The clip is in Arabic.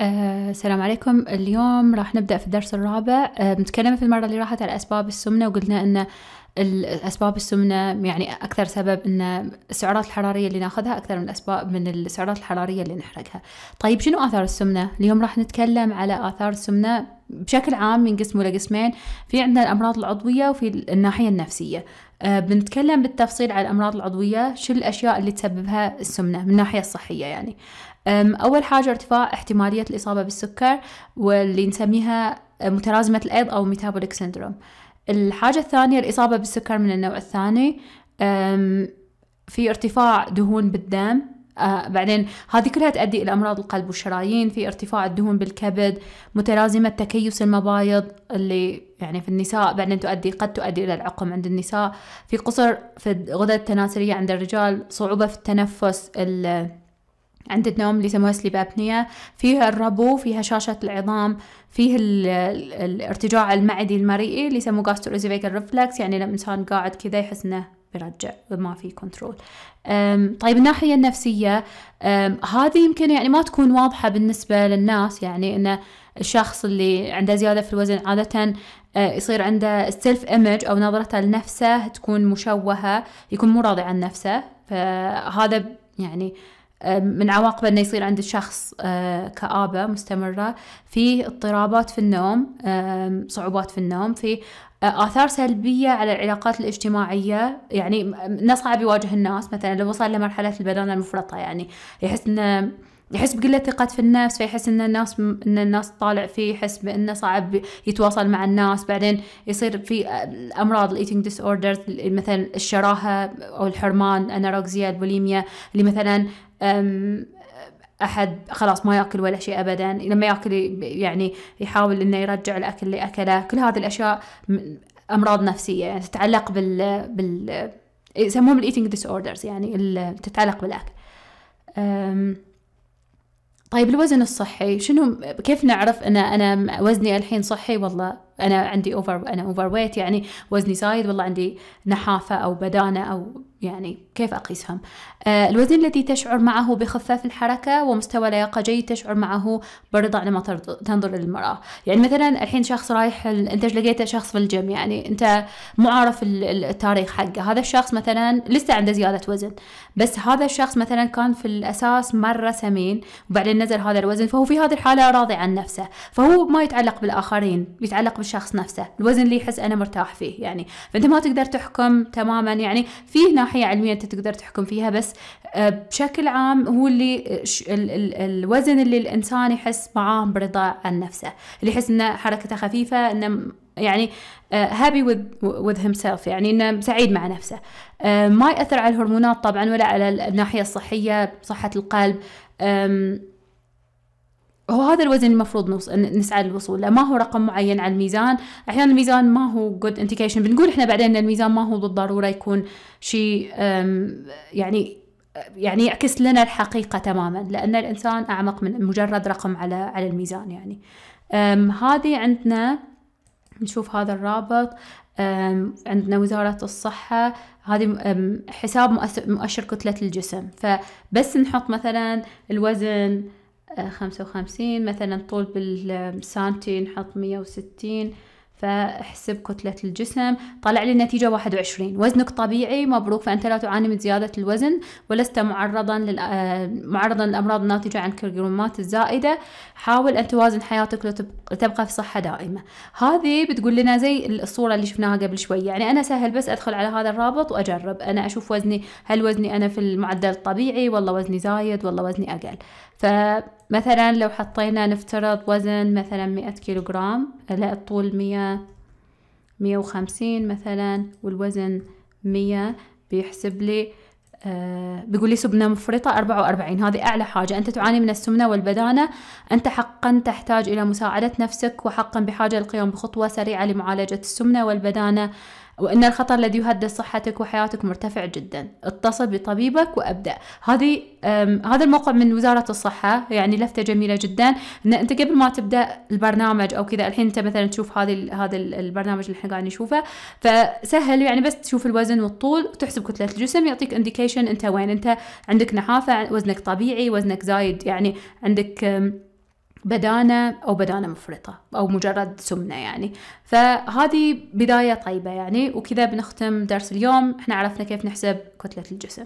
آه، السلام عليكم اليوم راح نبدأ في الدرس الرابع آه، في المرة اللي راحت على أسباب السمنة وقلنا أن الأسباب السمنة يعني أكثر سبب أن السعرات الحرارية اللي ناخذها أكثر من الأسباب من السعرات الحرارية اللي نحرقها طيب شنو آثار السمنة؟ اليوم راح نتكلم على آثار السمنة بشكل عام ينقسموا لقسمين في عندنا الأمراض العضوية وفي الناحية النفسية أه بنتكلم بالتفصيل على الأمراض العضوية شو الأشياء اللي تسببها السمنة من الناحية الصحية يعني أول حاجة ارتفاع احتمالية الإصابة بالسكر واللي نسميها متلازمة الأيض أو ميتابوليك سيندروم الحاجة الثانية الإصابة بالسكر من النوع الثاني في ارتفاع دهون بالدم آه بعدين هذه كلها تؤدي الى امراض القلب والشرايين في ارتفاع الدهون بالكبد متلازمه تكيس المبايض اللي يعني في النساء بعدين تؤدي قد تؤدي الى العقم عند النساء في قصر في الغدد التناسليه عند الرجال صعوبه في التنفس عند النوم اللي يسموها سليب أبنية فيها الربو فيها شاشة العظام فيه الارتجاع المعدي المريئي اللي يسموه جاستروزيفيكال ريفلكس يعني لما الإنسان قاعد كذا يحس إنه بيرجع ما في كنترول طيب الناحية النفسية هذه يمكن يعني ما تكون واضحة بالنسبة للناس يعني إن الشخص اللي عنده زيادة في الوزن عادة أه، يصير عنده سيلف ايمج أو نظرته لنفسه تكون مشوهة يكون مو راضي عن نفسه فهذا يعني آه، من عواقب انه يصير عند الشخص آه، كآبة مستمرة في اضطرابات في النوم صعوبات في النوم في آه، آثار سلبية على العلاقات الاجتماعية يعني انه صعب يواجه الناس مثلا لو وصل لمرحلة البدانة المفرطة يعني يحس انه يحس بقلة ثقة في النفس فيحس ان الناس ان الناس طالع فيه يحس بانه صعب يتواصل مع الناس بعدين يصير في الامراض الايتينج ديس اوردرز مثلا الشراهة او الحرمان الانوركسيا البوليميا اللي مثلا احد خلاص ما ياكل ولا شيء ابدا لما ياكل يعني يحاول انه يرجع الاكل اللي اكله كل هذه الاشياء امراض نفسيه يعني تتعلق بال بال يسموهم الايتنج ديس اوردرز يعني تتعلق بالاكل طيب الوزن الصحي شنو كيف نعرف ان انا وزني الحين صحي والله انا عندي اوفر انا اوفر ويت يعني وزني زايد والله عندي نحافه او بدانه او يعني كيف اقيسهم آه، الوزن الذي تشعر معه بخفاف الحركه ومستوى لياقه جيد تشعر معه بالرضا لما تنظر للمراه يعني مثلا الحين شخص رايح انت لقيته شخص في الجيم يعني انت مو عارف التاريخ حقه هذا الشخص مثلا لسه عنده زياده وزن بس هذا الشخص مثلا كان في الاساس مره سمين وبعدين نزل هذا الوزن فهو في هذه الحاله راضي عن نفسه فهو ما يتعلق بالاخرين يتعلق الشخص نفسه الوزن اللي يحس أنا مرتاح فيه يعني فأنت ما تقدر تحكم تماما يعني فيه ناحية علمية أنت تقدر تحكم فيها بس آه، بشكل عام هو اللي الوزن اللي الإنسان يحس معاه برضا عن نفسه اللي يحس أنه حركته خفيفة أنه يعني هابي وذ وذ هيم سيلف يعني انه سعيد مع نفسه آه، ما ياثر على الهرمونات طبعا ولا على الناحيه الصحيه صحه القلب هو هذا الوزن المفروض نوص... نسعى للوصول له ما هو رقم معين على الميزان احيانا الميزان ما هو جود انديكيشن بنقول احنا بعدين ان الميزان ما هو بالضروره يكون شيء يعني يعني يعكس لنا الحقيقه تماما لان الانسان اعمق من مجرد رقم على على الميزان يعني هذه عندنا نشوف هذا الرابط عندنا وزارة الصحة هذه حساب مؤشر كتلة الجسم فبس نحط مثلا الوزن خمسة وخمسين مثلا طول بالسانتي نحط مية وستين فاحسب كتلة الجسم طلع لي النتيجة 21 وزنك طبيعي مبروك فأنت لا تعاني من زيادة الوزن ولست معرضا آه، معرضا للأمراض الناتجة عن الكرومات الزائدة حاول أن توازن حياتك لتبقى في صحة دائمة هذه بتقول لنا زي الصورة اللي شفناها قبل شوي يعني أنا سهل بس أدخل على هذا الرابط وأجرب أنا أشوف وزني هل وزني أنا في المعدل الطبيعي والله وزني زايد والله وزني أقل ف مثلا لو حطينا نفترض وزن مثلا 100 كيلوغرام لا الطول 100 مية وخمسين مثلا والوزن مية بيحسب لي آه بيقول لي سمنة مفرطة 44 هذه أعلى حاجة أنت تعاني من السمنة والبدانة أنت حقا تحتاج إلى مساعدة نفسك وحقا بحاجة للقيام بخطوة سريعة لمعالجة السمنة والبدانة وأن الخطر الذي يهدد صحتك وحياتك مرتفع جدا اتصل بطبيبك وأبدأ هذه هذا الموقع من وزارة الصحة يعني لفتة جميلة جدا أن أنت قبل ما تبدأ البرنامج أو كذا الحين أنت مثلا تشوف هذه هذا البرنامج اللي احنا قاعدين نشوفه فسهل يعني بس تشوف الوزن والطول وتحسب كتلة الجسم يعطيك انديكيشن أنت وين أنت عندك نحافة وزنك طبيعي وزنك زايد يعني عندك بدانة أو بدانة مفرطة أو مجرد سمنة يعني فهذه بداية طيبة يعني وكذا بنختم درس اليوم احنا عرفنا كيف نحسب كتلة الجسم